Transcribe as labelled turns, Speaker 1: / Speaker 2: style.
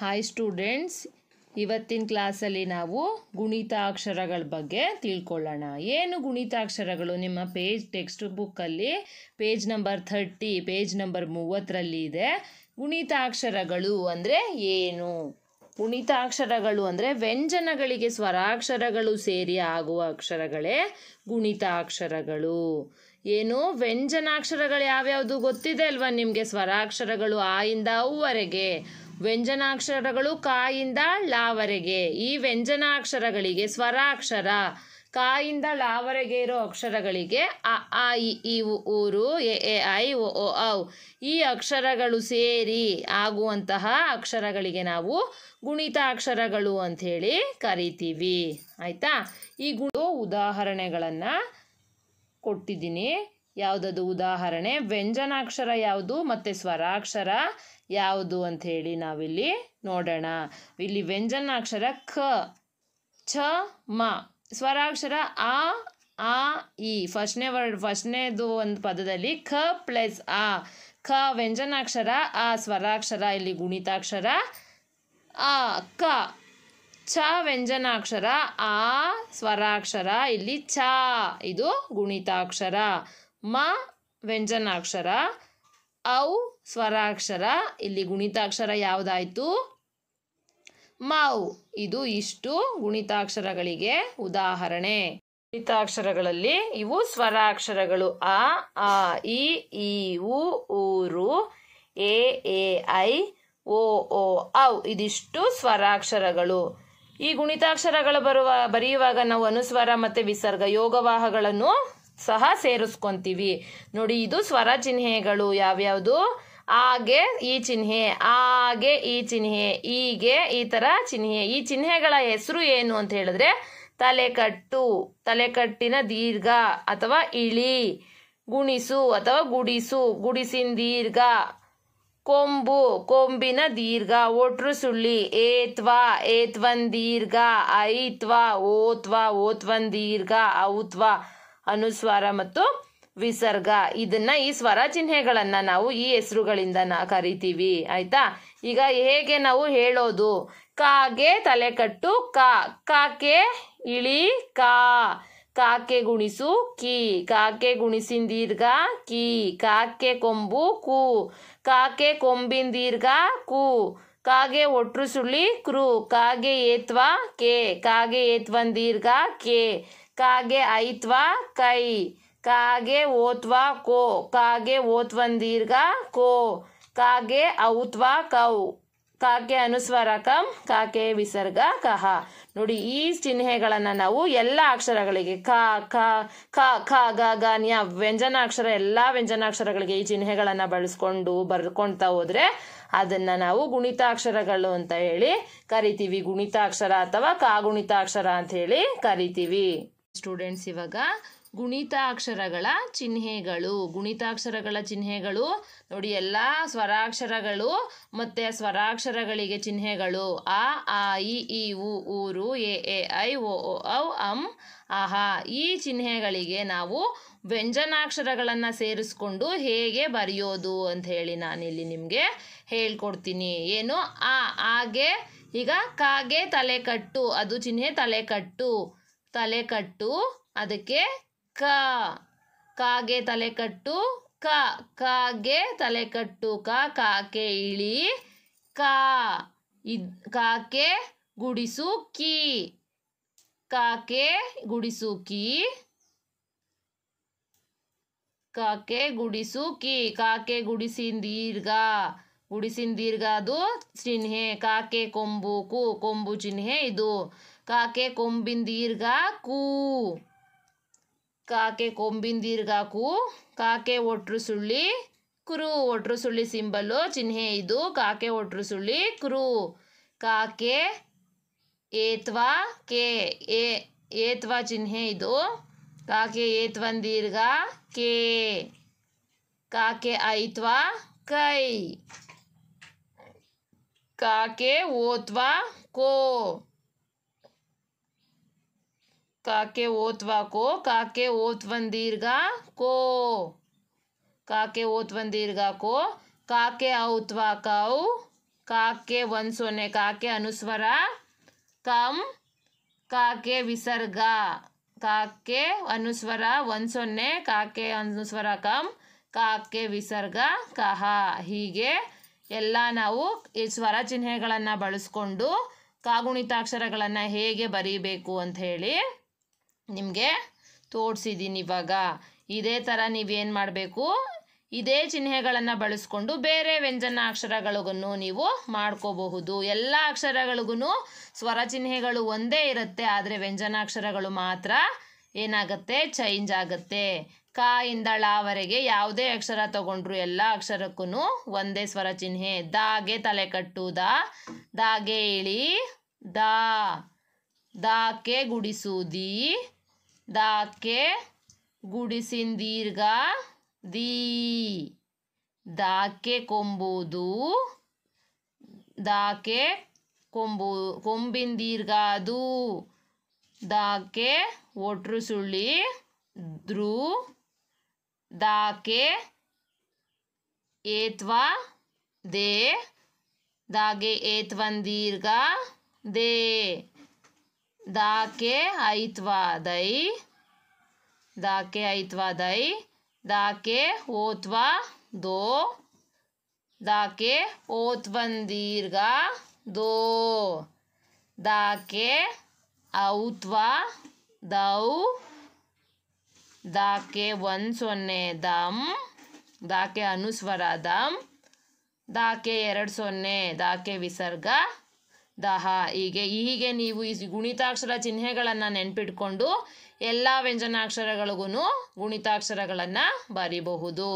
Speaker 1: hi students ಇವತ್ತಿನ ಕ್ಲಾಸಲ್ಲಿ ನಾವು ಗುಣಿತಾಕ್ಷರಗಳ ಬಗ್ಗೆ ತಿಳ್ಕೊಳ್ಳೋಣ ಏನು ಗುಣಿತಾಕ್ಷರಗಳು ನಿಮ್ಮ ಪೇಜ್ ಟೆಕ್ಸ್ಟ್ ಬುಕ್ಕಲ್ಲಿ page number thirty page number ಮೂವತ್ತರಲ್ಲಿ ಇದೆ ಗುಣಿತಾಕ್ಷರಗಳು ಅಂದರೆ ಏನು ಗುಣಿತಾಕ್ಷರಗಳು ಅಂದರೆ ವ್ಯಂಜನಗಳಿಗೆ ಸ್ವರಾಕ್ಷರಗಳು ಸೇರಿ ಆಗುವ ಅಕ್ಷರಗಳೇ ಗುಣಿತಾಕ್ಷರಗಳು ಏನು ವ್ಯಂಜನಾಕ್ಷರಗಳು ಯಾವ್ಯಾವುದು ಗೊತ್ತಿದೆ ಅಲ್ವಾ ನಿಮಗೆ ಸ್ವರಾಕ್ಷರಗಳು ಆಯಿಂದ ಅವರೆಗೆ ವ್ಯಂಜನಾಕ್ಷರಗಳು ಕಾಯಿಂದ ಲಾವರೆಗೆ ಈ ವ್ಯಂಜನಾಕ್ಷರಗಳಿಗೆ ಸ್ವರಾಕ್ಷರ ಕಾಯಿಂದ ಲಾವರೆಗೆ ಇರೋ ಅಕ್ಷರಗಳಿಗೆ ಅ ಆ ಇ ಊರು ಎ ಎ ಐ ಓ ಓ ಔ ಈ ಅಕ್ಷರಗಳು ಸೇರಿ ಆಗುವಂತಹ ಅಕ್ಷರಗಳಿಗೆ ನಾವು ಗುಣಿತಾಕ್ಷರಗಳು ಅಂಥೇಳಿ ಕರಿತೀವಿ ಆಯಿತಾ ಈ ಗುಣ ಉದಾಹರಣೆಗಳನ್ನು ಕೊಟ್ಟಿದ್ದೀನಿ ಯಾವುದದು ಉದಾಹರಣೆ ವ್ಯಂಜನಾಕ್ಷರ ಯಾವುದು ಮತ್ತು ಸ್ವರಾಕ್ಷರ ಯಾವುದು ಅಂತ ಹೇಳಿ ನಾವಿಲ್ಲಿ ನೋಡೋಣ ಇಲ್ಲಿ ವ್ಯಂಜನಾಕ್ಷರ ಕ ಛ ಮ ಸ್ವರಾಕ್ಷರ ಆ ಆ ಇ ಫಸ್ಟ್ನೇ ವರ್ಡ್ ಫಸ್ಟ್ನೇದು ಒಂದು ಪದದಲ್ಲಿ ಖ ಪ್ಲಸ್ ಆ ಖ ವ್ಯಂಜನಾಕ್ಷರ ಆ ಸ್ವರಾಕ್ಷರ ಇಲ್ಲಿ ಗುಣಿತಾಕ್ಷರ ಆ ಕ ಛ ವ್ಯಂಜನಾಕ್ಷರ ಆ ಸ್ವರಾಕ್ಷರ ಇಲ್ಲಿ ಛ ಇದು ಗುಣಿತಾಕ್ಷರ ಮ ವ್ಯಂಜನಾಕ್ಷರ ಔ ಸ್ವರಾಕ್ಷರ ಇಲ್ಲಿ ಗುಣಿತಾಕ್ಷರ ಯಾವುದಾಯಿತು ಮಾವು ಇದು ಇಷ್ಟು ಗುಣಿತಾಕ್ಷರಗಳಿಗೆ ಉದಾಹರಣೆ ಗುಣಿತಾಕ್ಷರಗಳಲ್ಲಿ ಇವು ಸ್ವರಾಕ್ಷರಗಳು ಅ ಆ ಇ ಈ ಊರು ಎ ಎ ಐ ಓ ಓ ಔ ಇದಿಷ್ಟು ಸ್ವರಾಕ್ಷರಗಳು ಈ ಗುಣಿತಾಕ್ಷರಗಳು ಬರುವ ಬರೆಯುವಾಗ ನಾವು ಅನುಸ್ವರ ಮತ್ತು ವಿಸರ್ಗ ಯೋಗವಾಹಗಳನ್ನು ಸಹ ಸೇರಿಸ್ಕೊಂತೀವಿ ನೋಡಿ ಇದು ಸ್ವರ ಚಿಹ್ನೆಗಳು ಯಾವ್ಯಾವುದು ಆಗೆ ಈ ಚಿಹ್ನೆ ಆಗೆ ಈ ಚಿಹ್ನೆ ಹೀಗೆ ಈ ಥರ ಚಿಹ್ನೆ ಈ ಚಿಹ್ನೆಗಳ ಹೆಸರು ಏನು ಅಂತ ಹೇಳಿದ್ರೆ ತಲೆಕಟ್ಟು ತಲೆಕಟ್ಟಿನ ದೀರ್ಘ ಅಥವಾ ಇಳಿ ಗುಣಿಸು ಅಥವಾ ಗುಡಿಸು ಗುಡಿಸಿನ ದೀರ್ಘ ಕೊಂಬು ಕೊಂಬಿನ ದೀರ್ಘ ಒಟ್ರು ಸುಳ್ಳಿ ಏತ್ವ ಏತ್ವನ್ ದೀರ್ಘ ಐತ್ವ ಓತ್ವ ಓತ್ವನ್ ದೀರ್ಘ ಔತ್ವ ಅನುಸ್ವಾರ ಮತ್ತು ವಿಸರ್ಗ ಇದನ್ನ ಈ ಸ್ವರ ಚಿಹ್ನೆಗಳನ್ನ ನಾವು ಈ ಹೆಸರುಗಳಿಂದ ಕರಿತೀವಿ ಆಯ್ತಾ ಈಗ ಹೇಗೆ ನಾವು ಹೇಳೋದು ಕಾಗೆ ತಲೆ ಕಟ್ಟು ಕಾ ಕಾಕೆ ಇಳಿ ಕಾ ಕಾಕೆ ಗುಣಿಸು ಕಿ ಕಾಕೆ ಗುಣಿಸಿನ ದೀರ್ಘ ಕಿ ಕಾಕೆ ಕೊಂಬು ಕು ಕಾಕೆ ಕೊಂಬಿನ ದೀರ್ಘ ಕು ಕಾಗೆ ಒಟ್ರು ಸುಳ್ಳಿ ಕ್ರು ಕಾಗೆ ಏತ್ವ ಕೆ ಕಾಗೆ ಏತ್ವನ್ ದೀರ್ಘ ಕೆ ಕಾಗೆ ಐತ್ವ ಕೈ ಕಾಗೆ ಓತ್ವ ಕೋ ಕಾಗೆ ಓತ್ವನ್ ದೀರ್ಘ ಕೋ ಕಾಗೆ ಔತ್ವಾ ಕೌ ಕಾಕೆ ಅನುಸ್ವಾರ ಕಂ ಕಾಕೆ ವಿಸರ್ಗ ಕಹ ನೋಡಿ ಈ ಚಿಹ್ನೆಗಳನ್ನು ನಾವು ಎಲ್ಲ ಅಕ್ಷರಗಳಿಗೆ ಕ ಖ ಖ ಗ ಗ ನ್ಯ ವ್ಯಂಜನಾಕ್ಷರ ಎಲ್ಲ ವ್ಯಂಜನಾಕ್ಷರಗಳಿಗೆ ಈ ಚಿಹ್ನೆಗಳನ್ನು ಬಳಸ್ಕೊಂಡು ಬರ್ಕೊಳ್ತಾ ಹೋದ್ರೆ ಅದನ್ನ ನಾವು ಗುಣಿತಾಕ್ಷರಗಳು ಅಂತ ಹೇಳಿ ಕರಿತೀವಿ ಗುಣಿತಾಕ್ಷರ ಅಥವಾ ಕಾಗುಣಿತಾಕ್ಷರ ಅಂತ ಹೇಳಿ ಕರಿತೀವಿ ಸ್ಟೂಡೆಂಟ್ಸ್ ಇವಾಗ ಗುಣಿತಾಕ್ಷರಗಳ ಚಿಹ್ನೆಗಳು ಗುಣಿತಾಕ್ಷರಗಳ ಚಿಹ್ನೆಗಳು ನೋಡಿ ಎಲ್ಲ ಸ್ವರಾಕ್ಷರಗಳು ಮತ್ತು ಸ್ವರಾಕ್ಷರಗಳಿಗೆ ಚಿಹ್ನೆಗಳು ಆ ಆ ಇ ಈ ಉ ಊರು ಎ ಎ ಐ ಓ ಓ ಔ ಅಂ ಆಹಾ ಈ ಚಿಹ್ನೆಗಳಿಗೆ ನಾವು ವ್ಯಂಜನಾಕ್ಷರಗಳನ್ನು ಸೇರಿಸ್ಕೊಂಡು ಹೇಗೆ ಬರೆಯೋದು ಅಂತ ಹೇಳಿ ನಾನಿಲ್ಲಿ ನಿಮಗೆ ಹೇಳ್ಕೊಡ್ತೀನಿ ಏನು ಆ ಆಗೆ ಈಗ ಕಾಗೆ ತಲೆಕಟ್ಟು ಅದು ಚಿಹ್ನೆ ತಲೆಕಟ್ಟು ತಲೆಕಟ್ಟು ಅದಕ್ಕೆ ಕ ಕಾಗೆ ತಲೆಕಟ್ಟು ಕ ಕಾಗೆ ತಲೆಕಟ್ಟು ಕ ಕಾಕೆ ಇಳಿ ಕಾ ಇದ್ ಕಾಕೆ ಗುಡಿಸು ಕಿ ಕಾಕೆ ಗುಡಿಸು ಕಿ ಕಾಕೆ ಗುಡಿಸು ಕಿ ಕಾಕೆ ಗುಡಿಸಿನ ದೀರ್ಘ ಗುಡಿಸಿನ ದೀರ್ಘ ಅದು ಚಿಹ್ನೆ ಕಾಕೆ ಕೊಂಬು ಕು ಕೊಂಬು ಚಿಹ್ನೆ ಇದು ಕಾಕೆ ಕೊಂಬಿನ ದೀರ್ಘ ಕೂ ಕಾಕೆ ಕೊಂಬಿನ ದೀರ್ಘಾಕು ಕಾಕೆ ಒಟ್ರು ಸುಳ್ಳಿ ಕುರು ಒಟ್ರು ಸುಳ್ಳಿ ಸಿಂಬಲು ಚಿಹ್ನೆ ಇದು ಕಾಕೆ ಒಟ್ರು ಸುಳ್ಳಿ ಕುರು ಕಾಕೆ ಏತ್ವಾ ಕೆ ಏ ಏತ್ವಾ ಚಿಹ್ನೆ ಇದು ಕಾಕೆ ಏತ್ವನ್ ದೀರ್ಘ ಕೆ ಕಾಕೆ ಐತ್ವಾ ಕೈ ಕಾಕೆ ಓತ್ವಾ ಕೋ ಕಾಕೆ ಓತ್ವಾ ಕೋ ಕಾಕೆ ಓತ್ವಂದೀರ್ಘ ಕೋ ಕಾಕೆ ಓತ್ವಂದೀರ್ಘ ಕೋ ಕಾಕೆ को ಕೌ ಕಾಕೆ कौ ಸೊನ್ನೆ वन सोने ಕಾಕೆ ವಿಸರ್ಗ ಕಾಕೆ ಅನುಸ್ವರ ಒಂದು ಸೊನ್ನೆ ಕಾಕೆ ಅನುಸ್ವರ ಕಂ ಕಾಕೆ ವಿಸರ್ಗ ಕಹ ಹೀಗೆ ಎಲ್ಲ ನಾವು ಈ ಸ್ವರ ಚಿಹ್ನೆಗಳನ್ನು ಬಳಸ್ಕೊಂಡು ಕಾಗುಣಿತಾಕ್ಷರಗಳನ್ನು ಹೇಗೆ ಬರೀಬೇಕು ಅಂತ ಹೇಳಿ ನಿಮಗೆ ತೋರಿಸಿದ್ದೀನಿ ಇವಾಗ ಇದೇ ಥರ ನೀವೇನು ಮಾಡಬೇಕು ಇದೇ ಚಿಹ್ನೆಗಳನ್ನು ಬಳಸ್ಕೊಂಡು ಬೇರೆ ವ್ಯಂಜನ ಅಕ್ಷರಗಳಿಗೂ ನೀವು ಮಾಡ್ಕೋಬಹುದು ಎಲ್ಲ ಅಕ್ಷರಗಳಿಗೂ ಸ್ವರ ಚಿಹ್ನೆಗಳು ಒಂದೇ ಇರುತ್ತೆ ಆದರೆ ವ್ಯಂಜನಾಕ್ಷರಗಳು ಮಾತ್ರ ಏನಾಗುತ್ತೆ ಚೇಂಜ್ ಆಗುತ್ತೆ ಕ ಇಂದ ಳವರೆಗೆ ಯಾವುದೇ ಅಕ್ಷರ ತಗೊಂಡ್ರು ಎಲ್ಲ ಅಕ್ಷರಕ್ಕೂ ಒಂದೇ ಸ್ವರ ಚಿಹ್ನೆ ದಾಗೆ ತಲೆ ಕಟ್ಟು ದಾಗೆ ಇಳಿ ದಾ ದಾಕೆ ಗುಡಿಸೂದಿ ದಾಕೆ గుడిసిన్ ದೀರ್ಘ ದೀ ದಾಕೆ ಕೊಂಬುದು ದಾಕೆ ಕೊಂಬು ಕೊಂಬಿನ ದೀರ್ಘ ದಾಕೆ ಒಟ್ರು ಸುಳ್ಳಿ ದ್ರು ದಾಕೆ ಏತ್ವ ದೇ ದಾಗೆ ಏತ್ವನ್ ದೀರ್ಘ ದೇ दाके ऐत्वादय दाके ऐत्वादय दाके ओत्वा दो दाके ओत्वन दीर्घ दो दाके औत्वा दौ दाके वन सोने दम दाके अनुस्वर दम दाके एर सोने दाके विसर्ग ದಾಹ ಹೀಗೆ ಹೀಗೆ ನೀವು ಈ ಗುಣಿತಾಕ್ಷರ ಚಿಹ್ನೆಗಳನ್ನು ನೆನ್ಪಿಟ್ಕೊಂಡು ಎಲ್ಲ ವ್ಯಂಜನಾಕ್ಷರಗಳಿಗೂ ಗುಣಿತಾಕ್ಷರಗಳನ್ನು ಬರಿಬಹುದು